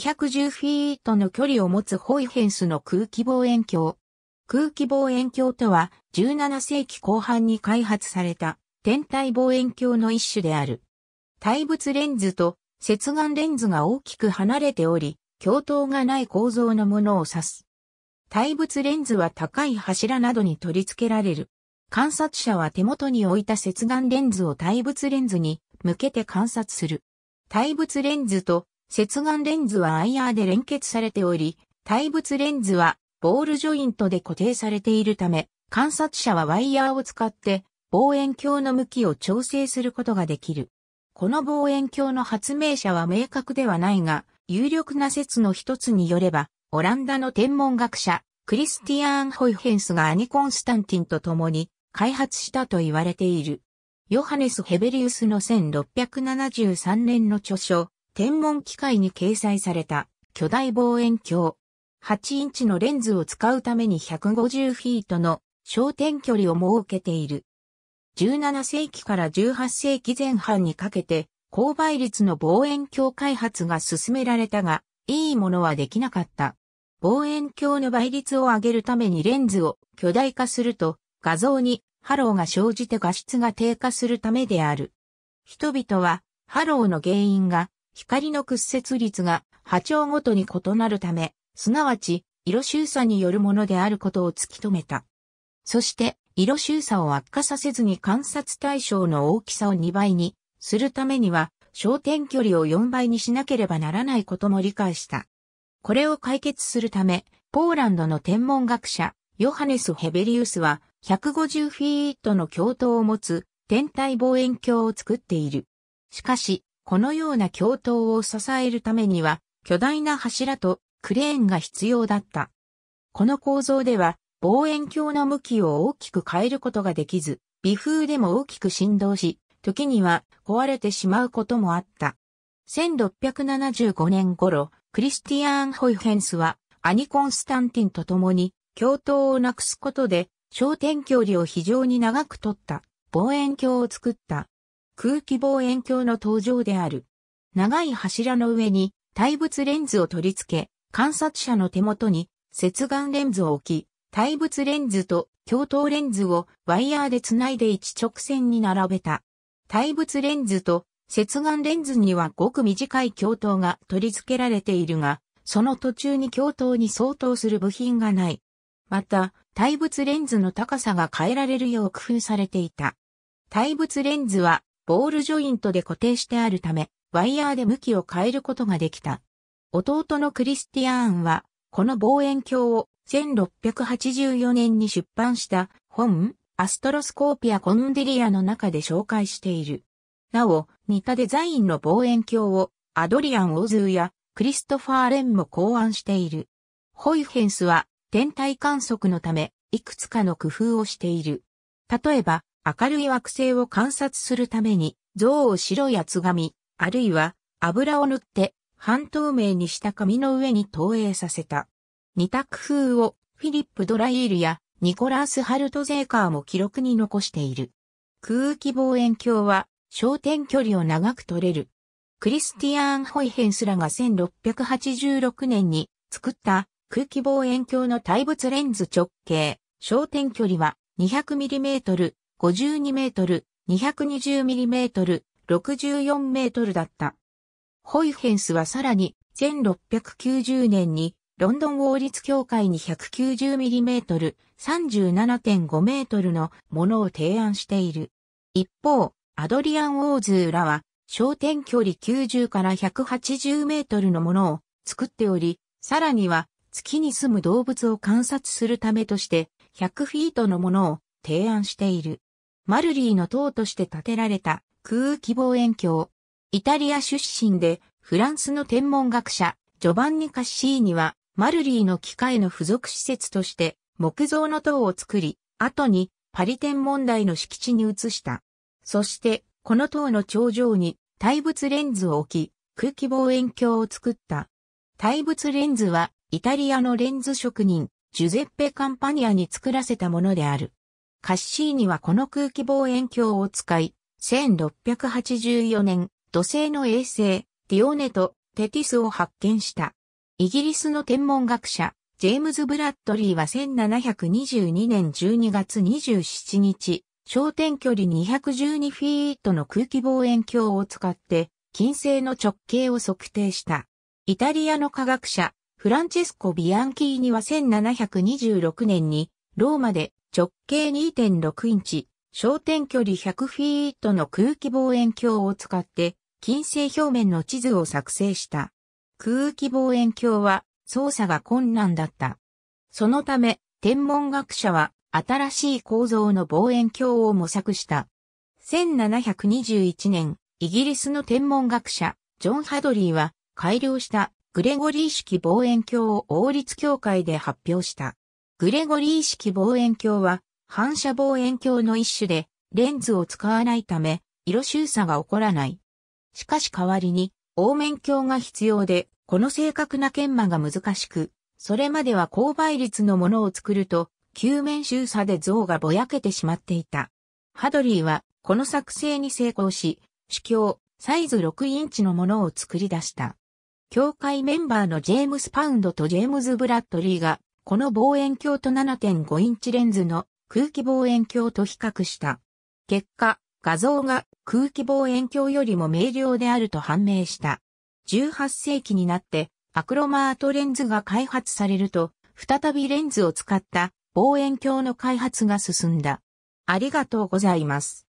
210フィートの距離を持つホイヘンスの空気望遠鏡。空気望遠鏡とは17世紀後半に開発された天体望遠鏡の一種である。対物レンズと接眼レンズが大きく離れており、鏡頭がない構造のものを指す。対物レンズは高い柱などに取り付けられる。観察者は手元に置いた接眼レンズを対物レンズに向けて観察する。対物レンズと接眼レンズはアイヤーで連結されており、対物レンズはボールジョイントで固定されているため、観察者はワイヤーを使って望遠鏡の向きを調整することができる。この望遠鏡の発明者は明確ではないが、有力な説の一つによれば、オランダの天文学者、クリスティアーン・ホイヘンスがアニコンスタンティンと共に開発したと言われている。ヨハネス・ヘベリウスの1673年の著書、天文機械に掲載された巨大望遠鏡。8インチのレンズを使うために150フィートの焦点距離を設けている。17世紀から18世紀前半にかけて高倍率の望遠鏡開発が進められたが、いいものはできなかった。望遠鏡の倍率を上げるためにレンズを巨大化すると画像にハローが生じて画質が低下するためである。人々はハローの原因が光の屈折率が波長ごとに異なるため、すなわち、色収差によるものであることを突き止めた。そして、色収差を悪化させずに観察対象の大きさを2倍にするためには、焦点距離を4倍にしなければならないことも理解した。これを解決するため、ポーランドの天文学者、ヨハネス・ヘベリウスは、150フィートの共闘を持つ天体望遠鏡を作っている。しかし、このような橋頭を支えるためには、巨大な柱とクレーンが必要だった。この構造では、望遠鏡の向きを大きく変えることができず、微風でも大きく振動し、時には壊れてしまうこともあった。1675年頃、クリスティアーン・ホイフェンスは、アニ・コンスタンティンと共に、教頭をなくすことで、焦点距離を非常に長く取った、望遠鏡を作った。空気望遠鏡の登場である。長い柱の上に対物レンズを取り付け、観察者の手元に接眼レンズを置き、対物レンズと共闘レンズをワイヤーで繋いで一直線に並べた。対物レンズと接眼レンズにはごく短い共闘が取り付けられているが、その途中に共闘に相当する部品がない。また、対物レンズの高さが変えられるよう工夫されていた。対物レンズはボールジョイントで固定してあるため、ワイヤーで向きを変えることができた。弟のクリスティアーンは、この望遠鏡を1684年に出版した本、アストロスコーピア・コンデリアの中で紹介している。なお、似たデザインの望遠鏡をアドリアン・オズーやクリストファー・レンも考案している。ホイフェンスは天体観測のためいくつかの工夫をしている。例えば、明るい惑星を観察するために、像を白やつがみ、あるいは油を塗って半透明にした紙の上に投影させた。二択風をフィリップ・ドライールやニコラース・ハルトゼーカーも記録に残している。空気望遠鏡は焦点距離を長く取れる。クリスティアーン・ホイヘンスらが1686年に作った空気望遠鏡の対物レンズ直径、焦点距離は 200mm 52メートル、220ミリメートル、64メートルだった。ホイフェンスはさらに、1690年に、ロンドン王立協会に1 9 0トル、37.5メートルのものを提案している。一方、アドリアン・オーズーらは、焦点距離90から180メートルのものを作っており、さらには月に住む動物を観察するためとして100フィートのものを提案している。マルリーの塔として建てられた空気望遠鏡。イタリア出身でフランスの天文学者ジョバンニ・カッシーニはマルリーの機械の付属施設として木造の塔を作り、後にパリ天文台の敷地に移した。そしてこの塔の頂上に大仏レンズを置き、空気望遠鏡を作った。大仏レンズはイタリアのレンズ職人ジュゼッペ・カンパニアに作らせたものである。カッシーニはこの空気望遠鏡を使い、1684年、土星の衛星、ディオネとテティスを発見した。イギリスの天文学者、ジェームズ・ブラッドリーは1722年12月27日、焦点距離212フィートの空気望遠鏡を使って、金星の直径を測定した。イタリアの科学者、フランチェスコ・ビアンキーニは1726年に、ローマで直径2.6インチ、焦点距離100フィートの空気望遠鏡を使って、金星表面の地図を作成した。空気望遠鏡は操作が困難だった。そのため、天文学者は新しい構造の望遠鏡を模索した。1721年、イギリスの天文学者、ジョン・ハドリーは改良したグレゴリー式望遠鏡を王立協会で発表した。グレゴリー式望遠鏡は反射望遠鏡の一種でレンズを使わないため色収差が起こらない。しかし代わりに凹面鏡が必要でこの正確な研磨が難しく、それまでは高倍率のものを作ると球面収差で像がぼやけてしまっていた。ハドリーはこの作成に成功し、主鏡サイズ6インチのものを作り出した。協会メンバーのジェームス・パウンドとジェームズ・ブラッドリーがこの望遠鏡と7.5インチレンズの空気望遠鏡と比較した。結果、画像が空気望遠鏡よりも明瞭であると判明した。18世紀になってアクロマートレンズが開発されると、再びレンズを使った望遠鏡の開発が進んだ。ありがとうございます。